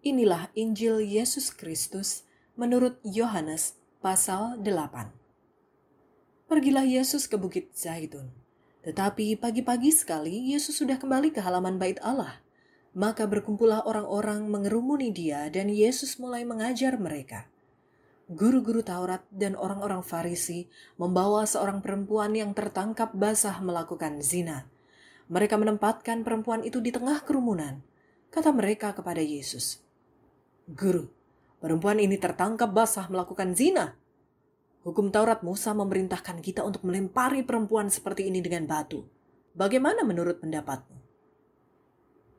Inilah Injil Yesus Kristus menurut Yohanes pasal 8. Pergilah Yesus ke Bukit Zaitun. Tetapi pagi-pagi sekali Yesus sudah kembali ke halaman bait Allah. Maka berkumpullah orang-orang mengerumuni dia dan Yesus mulai mengajar mereka. Guru-guru Taurat dan orang-orang Farisi membawa seorang perempuan yang tertangkap basah melakukan zina. Mereka menempatkan perempuan itu di tengah kerumunan. Kata mereka kepada Yesus, Guru, perempuan ini tertangkap basah melakukan zina. Hukum Taurat Musa memerintahkan kita untuk melempari perempuan seperti ini dengan batu. Bagaimana menurut pendapatmu?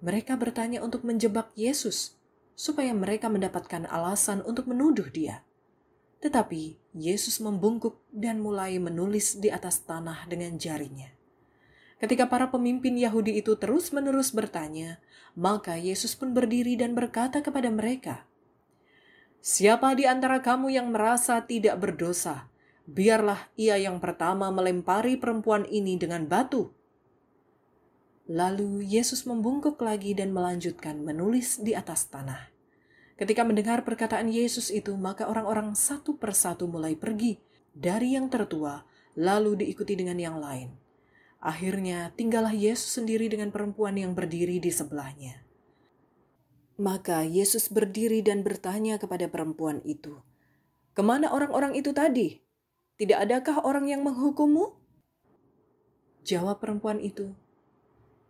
Mereka bertanya untuk menjebak Yesus, supaya mereka mendapatkan alasan untuk menuduh dia. Tetapi Yesus membungkuk dan mulai menulis di atas tanah dengan jarinya. Ketika para pemimpin Yahudi itu terus-menerus bertanya, maka Yesus pun berdiri dan berkata kepada mereka, "Siapa di antara kamu yang merasa tidak berdosa, biarlah ia yang pertama melempari perempuan ini dengan batu." Lalu Yesus membungkuk lagi dan melanjutkan menulis di atas tanah. Ketika mendengar perkataan Yesus itu, maka orang-orang satu persatu mulai pergi dari yang tertua, lalu diikuti dengan yang lain Akhirnya tinggallah Yesus sendiri dengan perempuan yang berdiri di sebelahnya. Maka Yesus berdiri dan bertanya kepada perempuan itu, "Kemana orang-orang itu tadi? Tidak adakah orang yang menghukummu?" Jawab perempuan itu,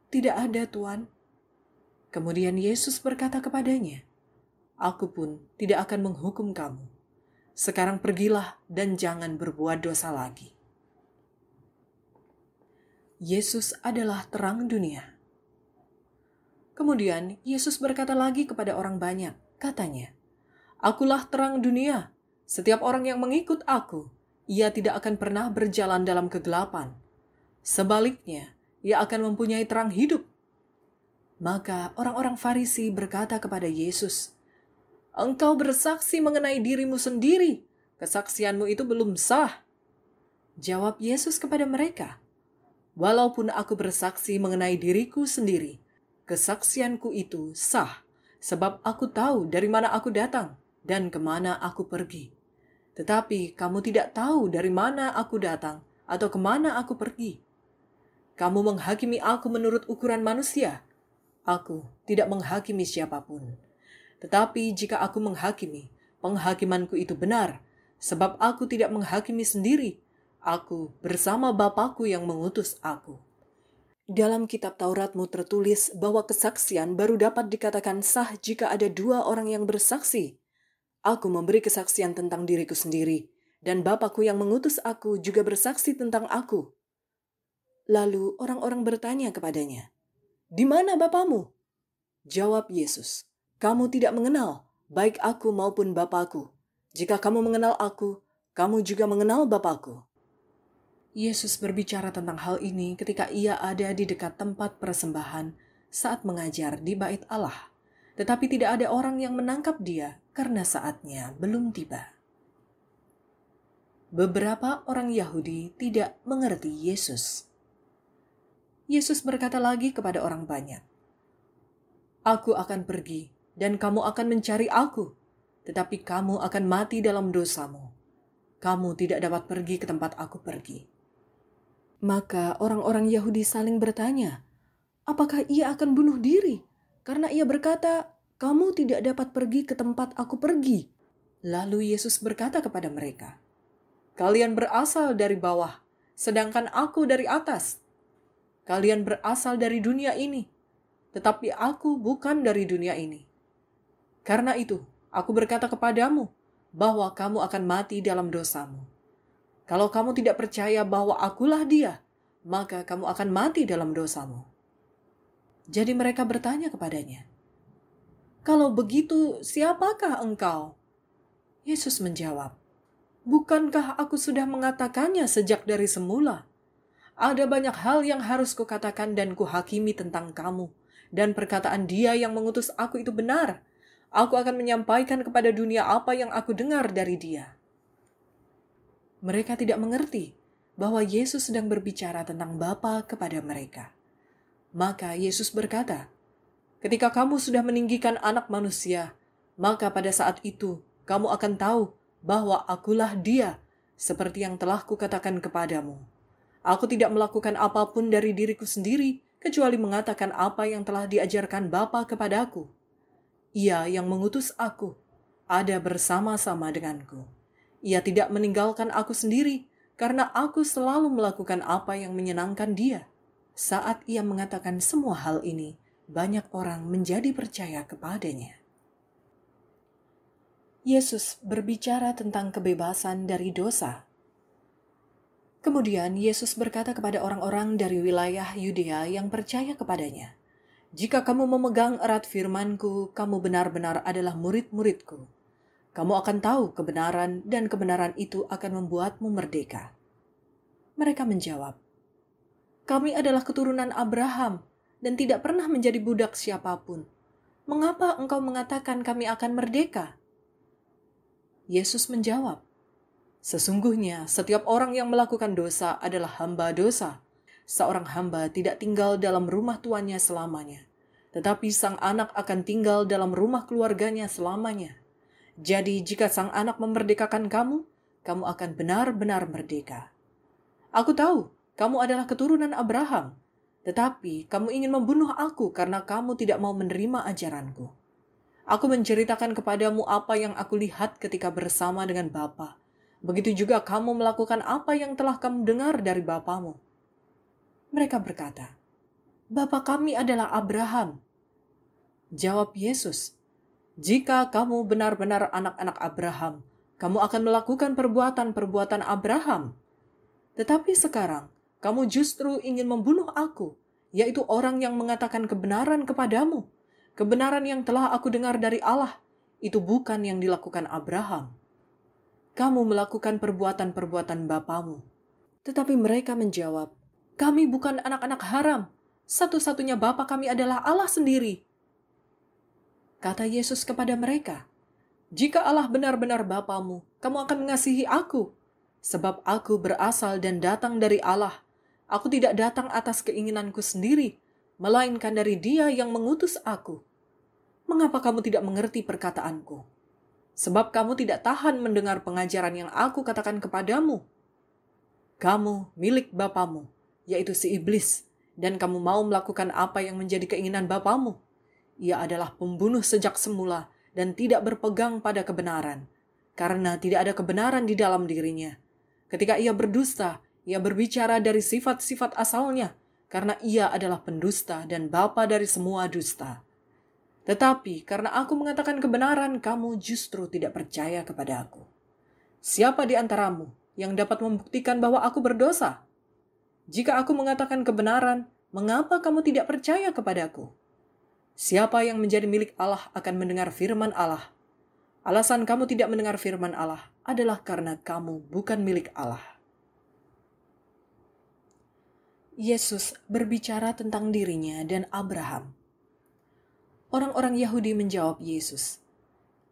"Tidak ada, Tuan." Kemudian Yesus berkata kepadanya, "Aku pun tidak akan menghukum kamu. Sekarang pergilah dan jangan berbuat dosa lagi." Yesus adalah terang dunia. Kemudian Yesus berkata lagi kepada orang banyak, katanya, Akulah terang dunia. Setiap orang yang mengikut aku, ia tidak akan pernah berjalan dalam kegelapan. Sebaliknya, ia akan mempunyai terang hidup. Maka orang-orang Farisi berkata kepada Yesus, "Engkau bersaksi mengenai dirimu sendiri. Kesaksianmu itu belum sah." Jawab Yesus kepada mereka, Walaupun aku bersaksi mengenai diriku sendiri, kesaksianku itu sah, sebab aku tahu dari mana aku datang dan kemana aku pergi. Tetapi kamu tidak tahu dari mana aku datang atau kemana aku pergi. Kamu menghakimi aku menurut ukuran manusia. Aku tidak menghakimi siapapun. Tetapi jika aku menghakimi, penghakimanku itu benar, sebab aku tidak menghakimi sendiri, aku bersama Bapakku yang mengutus aku. Dalam kitab Tauratmu tertulis bahwa kesaksian baru dapat dikatakan sah jika ada dua orang yang bersaksi. Aku memberi kesaksian tentang diriku sendiri, dan Bapakku yang mengutus aku juga bersaksi tentang aku. Lalu orang-orang bertanya kepadanya, Di mana Bapamu? Jawab Yesus, Kamu tidak mengenal, baik aku maupun Bapakku. Jika kamu mengenal aku, kamu juga mengenal Bapakku. Yesus berbicara tentang hal ini ketika ia ada di dekat tempat persembahan saat mengajar di Bait Allah, tetapi tidak ada orang yang menangkap dia karena saatnya belum tiba. Beberapa orang Yahudi tidak mengerti Yesus. Yesus berkata lagi kepada orang banyak, "Aku akan pergi, dan kamu akan mencari Aku, tetapi kamu akan mati dalam dosamu. Kamu tidak dapat pergi ke tempat Aku pergi." Maka orang-orang Yahudi saling bertanya, apakah ia akan bunuh diri? Karena ia berkata, kamu tidak dapat pergi ke tempat aku pergi. Lalu Yesus berkata kepada mereka, Kalian berasal dari bawah, sedangkan aku dari atas. Kalian berasal dari dunia ini, tetapi aku bukan dari dunia ini. Karena itu, aku berkata kepadamu bahwa kamu akan mati dalam dosamu. Kalau kamu tidak percaya bahwa akulah dia, maka kamu akan mati dalam dosamu. Jadi mereka bertanya kepadanya, Kalau begitu, siapakah engkau? Yesus menjawab, Bukankah aku sudah mengatakannya sejak dari semula? Ada banyak hal yang harus kukatakan dan kuhakimi tentang kamu, dan perkataan dia yang mengutus aku itu benar. Aku akan menyampaikan kepada dunia apa yang aku dengar dari dia.' mereka tidak mengerti bahwa Yesus sedang berbicara tentang Bapa kepada mereka. Maka Yesus berkata, "Ketika kamu sudah meninggikan Anak Manusia, maka pada saat itu kamu akan tahu bahwa Akulah Dia, seperti yang telah Kukatakan kepadamu. Aku tidak melakukan apapun dari diriku sendiri, kecuali mengatakan apa yang telah diajarkan Bapa kepadaku. Ia yang mengutus aku ada bersama-sama denganku." Ia tidak meninggalkan aku sendiri karena aku selalu melakukan apa yang menyenangkan dia. Saat ia mengatakan semua hal ini, banyak orang menjadi percaya kepadanya. Yesus berbicara tentang kebebasan dari dosa. Kemudian Yesus berkata kepada orang-orang dari wilayah Yudea yang percaya kepadanya, "Jika kamu memegang erat firman-Ku, kamu benar-benar adalah murid-muridku." Kamu akan tahu kebenaran, dan kebenaran itu akan membuatmu merdeka. Mereka menjawab, "Kami adalah keturunan Abraham dan tidak pernah menjadi budak siapapun. Mengapa engkau mengatakan kami akan merdeka?" Yesus menjawab, Sesungguhnya, setiap orang yang melakukan dosa adalah hamba dosa. Seorang hamba tidak tinggal dalam rumah tuannya selamanya, tetapi sang anak akan tinggal dalam rumah keluarganya selamanya. Jadi jika sang anak memerdekakan kamu, kamu akan benar-benar merdeka. Aku tahu, kamu adalah keturunan Abraham, tetapi kamu ingin membunuh aku karena kamu tidak mau menerima ajaranku. Aku menceritakan kepadamu apa yang aku lihat ketika bersama dengan Bapa. Begitu juga kamu melakukan apa yang telah kamu dengar dari Bapamu. Mereka berkata, Bapa kami adalah Abraham. Jawab Yesus, jika kamu benar-benar anak-anak Abraham, kamu akan melakukan perbuatan-perbuatan Abraham. Tetapi sekarang, kamu justru ingin membunuh aku, yaitu orang yang mengatakan kebenaran kepadamu. Kebenaran yang telah aku dengar dari Allah, itu bukan yang dilakukan Abraham. Kamu melakukan perbuatan-perbuatan bapamu. Tetapi mereka menjawab, kami bukan anak-anak haram. Satu-satunya bapa kami adalah Allah sendiri. Kata Yesus kepada mereka, "Jika Allah benar-benar Bapamu, kamu akan mengasihi aku, sebab aku berasal dan datang dari Allah. Aku tidak datang atas keinginanku sendiri, melainkan dari Dia yang mengutus aku. Mengapa kamu tidak mengerti perkataanku? Sebab kamu tidak tahan mendengar pengajaran yang aku katakan kepadamu. Kamu milik Bapamu, yaitu si iblis, dan kamu mau melakukan apa yang menjadi keinginan Bapamu." Ia adalah pembunuh sejak semula dan tidak berpegang pada kebenaran, karena tidak ada kebenaran di dalam dirinya. Ketika ia berdusta, ia berbicara dari sifat-sifat asalnya, karena ia adalah pendusta dan bapa dari semua dusta. Tetapi karena aku mengatakan kebenaran, kamu justru tidak percaya kepada aku. Siapa di antaramu yang dapat membuktikan bahwa aku berdosa? Jika aku mengatakan kebenaran, mengapa kamu tidak percaya kepadaku? Siapa yang menjadi milik Allah akan mendengar firman Allah. Alasan kamu tidak mendengar firman Allah adalah karena kamu bukan milik Allah. Yesus berbicara tentang dirinya dan Abraham. Orang-orang Yahudi menjawab Yesus,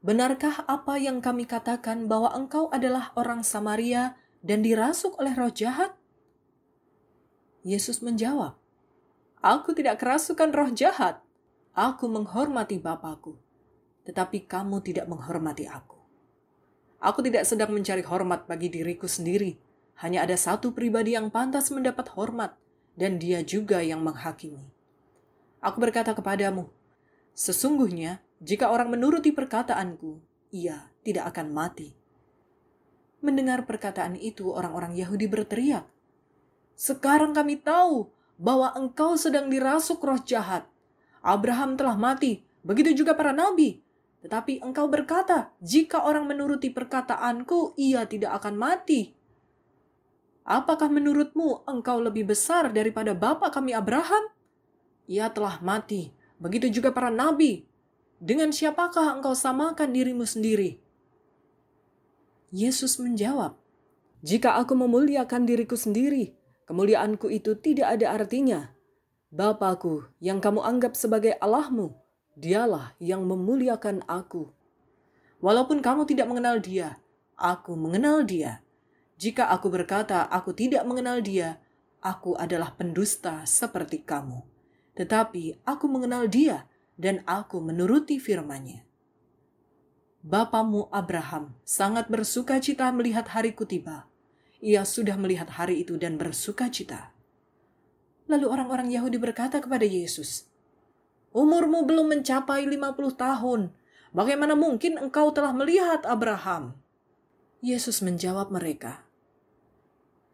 "Benarkah apa yang kami katakan bahwa engkau adalah orang Samaria dan dirasuk oleh roh jahat?" Yesus menjawab, "Aku tidak kerasukan roh jahat, Aku menghormati Bapakku, tetapi kamu tidak menghormati aku. Aku tidak sedang mencari hormat bagi diriku sendiri. Hanya ada satu pribadi yang pantas mendapat hormat, dan dia juga yang menghakimi. Aku berkata kepadamu, sesungguhnya jika orang menuruti perkataanku, ia tidak akan mati. Mendengar perkataan itu, orang-orang Yahudi berteriak, "Sekarang kami tahu bahwa engkau sedang dirasuk roh jahat. Abraham telah mati, begitu juga para nabi. Tetapi engkau berkata, jika orang menuruti perkataanku, ia tidak akan mati. Apakah menurutmu engkau lebih besar daripada bapa kami Abraham? Ia telah mati, begitu juga para nabi. Dengan siapakah engkau samakan dirimu sendiri? Yesus menjawab, "Jika aku memuliakan diriku sendiri, kemuliaanku itu tidak ada artinya. Bapakku yang kamu anggap sebagai Allahmu, dialah yang memuliakan aku. Walaupun kamu tidak mengenal dia, aku mengenal dia. Jika aku berkata aku tidak mengenal dia, aku adalah pendusta seperti kamu. Tetapi aku mengenal dia dan aku menuruti firman Bapamu Abraham sangat bersuka cita melihat hariku tiba. Ia sudah melihat hari itu dan bersuka cita. Lalu orang-orang Yahudi berkata kepada Yesus, Umurmu belum mencapai 50 tahun. Bagaimana mungkin engkau telah melihat Abraham? Yesus menjawab mereka,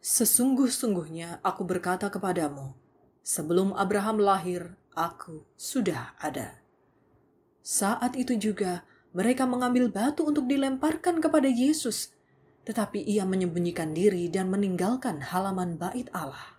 Sesungguh-sungguhnya aku berkata kepadamu, sebelum Abraham lahir, aku sudah ada. Saat itu juga mereka mengambil batu untuk dilemparkan kepada Yesus, tetapi ia menyembunyikan diri dan meninggalkan halaman bait Allah.